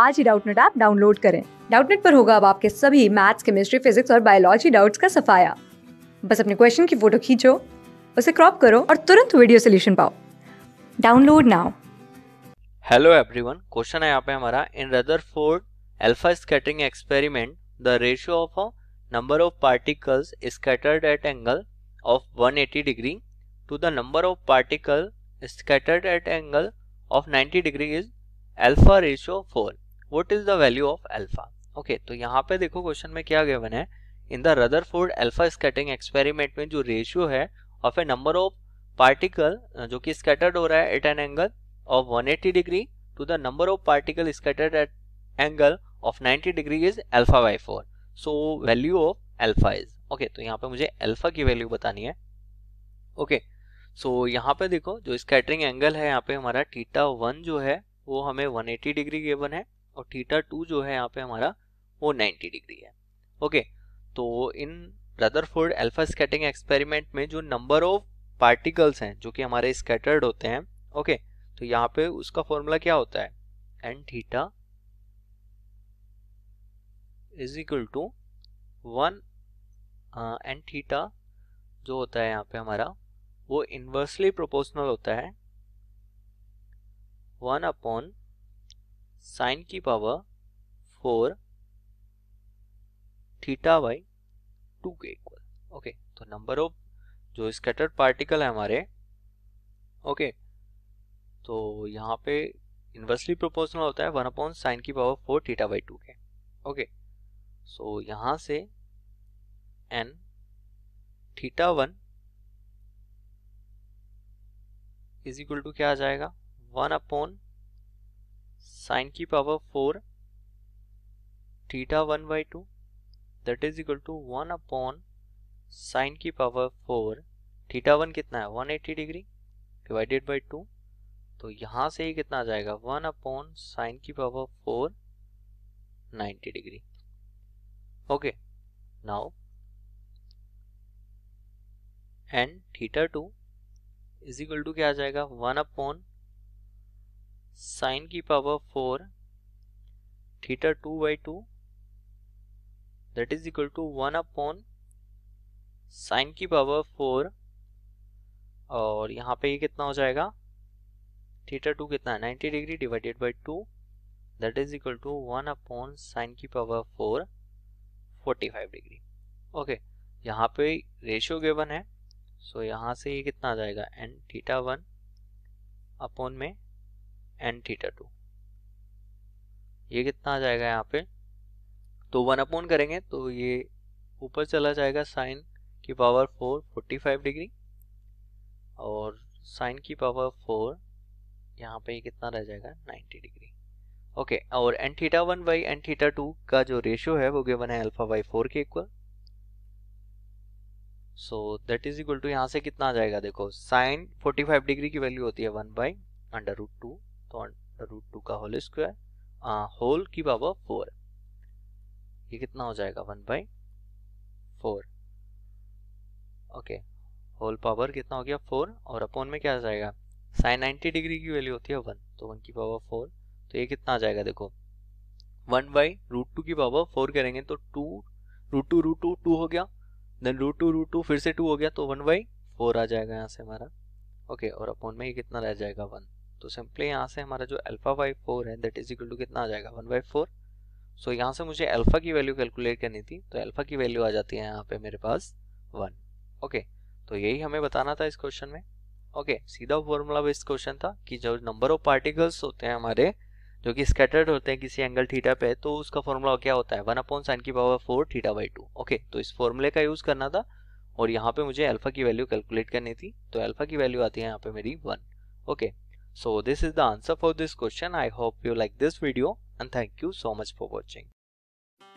आज ही Doubtnut app download करें डाउटनेट पर होगा अब आपके सभी मैथ्स केमिस्ट्री फिजिक्स और बायोलॉजी डाउट्स का सफाया बस अपने क्वेश्चन की फोटो खींचो उसे क्रॉप करो और तुरंत वीडियो सोल्यूशन पाओ download now hello everyone question है यहाँ पे हमारा in Rutherford alpha scattering experiment the ratio of a number of particles scattered at angle of 180 degree to the number of particle scattered at angle of 90 degree is alpha ratio four what is the value of alpha okay तो यहाँ पे देखो question में क्या given है in the Rutherford alpha scattering experiment में जो ratio है of a number of particle जो कि स्केटर्ड हो रहा है at an angle of 180 degree to the number of particle scattered at angle of 90 degree is alpha by four so value of alpha is okay तो यहाँ पे मुझे alpha की वैल्यू बतानी है ओके सो यहाँ पे देखो जो स्कैटरिंग एंगल है यहाँ पे हमारा टीटा वन जो है वो हमें 180 डिग्री गिवन है और थीटा टू जो है यहाँ पे हमारा वो 90 डिग्री है ओके तो in Rutherford alpha scattering experiment में जो नंबर ऑफ पार्टिकल्स हैं जो कि हमारे स्कैटर्ड होते हैं ओके तो यहाँ पे उसका फॉर्मूला क्या होता है N theta is equal to one N theta जो होता है यहाँ पे हमारा वो इन्वर्सली प्रोपोर्शनल होता है वन अपॉन साइन की power four theta by two के इक्वल ओके तो नंबर ऑफ जो स्कैटर्ड पार्टिकल है हमारे ओके तो यहाँ पे इन्वर्सली प्रोपोर्शनल होता है वन अपॉन साइन की power four theta by two के ओके सो यहाँ से N theta one is equal to क्या आ जाएगा वन अपॉन साइन की power four theta one by two that is equal to one upon sine की power four theta one कितना है one eighty degree divided by two तो यहाँ से ही कितना आ जाएगा वन अपॉन साइन की power four ninety degree okay now and theta two is equal to क्या आ जाएगा वन अपॉन साइन की power four theta two by two that is equal to one upon sine की power four और यहाँ पे ये कितना हो जाएगा थीटा टू कितना है ninety degree divided by two that is equal to one upon sine की power four forty five degree okay यहाँ पे रेशियो गिवन है सो so यहाँ से ये कितना आ जाएगा एन थीटा वन अपॉन में एन थीटा टू ये कितना आ जाएगा यहाँ पे तो वन अपॉन करेंगे तो ये ऊपर चला जाएगा साइन की power four forty five degree और साइन की पावर फोर यहाँ पे कितना रह जाएगा नाइन्टी डिग्री ओके और N theta one by N theta two का जो रेशियो है वो गिवन है अल्फा बाई फोर के equal so that is equal to यहाँ से कितना आ जाएगा देखो साइन फोर्टी फाइव डिग्री की वैल्यू होती है one by under root two तो रूट टू का होल स्क्वायर होल की पावर फोर ये कितना हो जाएगा one by four okay whole power कितना हो गया फोर और अपॉन में क्या आ जाएगा साइन नाइन्टी डिग्री की वैल्यू होती है वन तो वन की पावर फोर तो ये कितना आ जाएगा देखो वन बाई रूट टू की पावर फोर करेंगे तो two root two root two two हो गया then root two root two फिर से टू हो गया तो वन बाई फोर आ जाएगा यहाँ से हमारा ओके और अपॉन में ये कितना रह जाएगा वन तो सिंपली यहाँ से हमारा जो अल्फ़ा बाई फोर है दैट इज इक्वल टू कितना आ जाएगा वन बाई फोर सो यहाँ से मुझे अल्फ़ा की वैल्यू कैलकुलेट करनी थी तो अल्फ़ा की वैल्यू आ जाती है यहाँ पे मेरे पास वन ओके तो यही हमें बताना था इस क्वेश्चन में ओके सीधा फॉर्मूला बेस्ड क्वेश्चन था कि जो नंबर ऑफ पार्टिकल्स होते हैं हमारे जो कि स्कैटर्ड होते हैं किसी एंगल थीटा पे तो उसका फॉर्मूला क्या होता है वन अपॉन साइन की power four theta by two okay तो इस फॉर्मूले का यूज़ करना था और यहाँ पे मुझे अल्फ़ा की वैल्यू कैलकुलेट करनी थी तो अल्फ़ा की वैल्यू आती है यहाँ पे मेरी one okay okay, So this is the answer for this question. I hope you like this video and thank you so much for watching.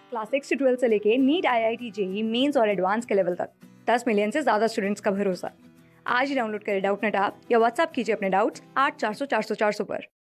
Class six से ट्वेल्थ से लेके NEET I I T JEE Mains और advance के level तक 10 million से ज़्यादा students का भरोसा आज ही डाउनलोड करें डाउट नेट आप या व्हाट्सअप कीजिए अपने डाउट्स आठ चार सौ चार सौ चार सौ पर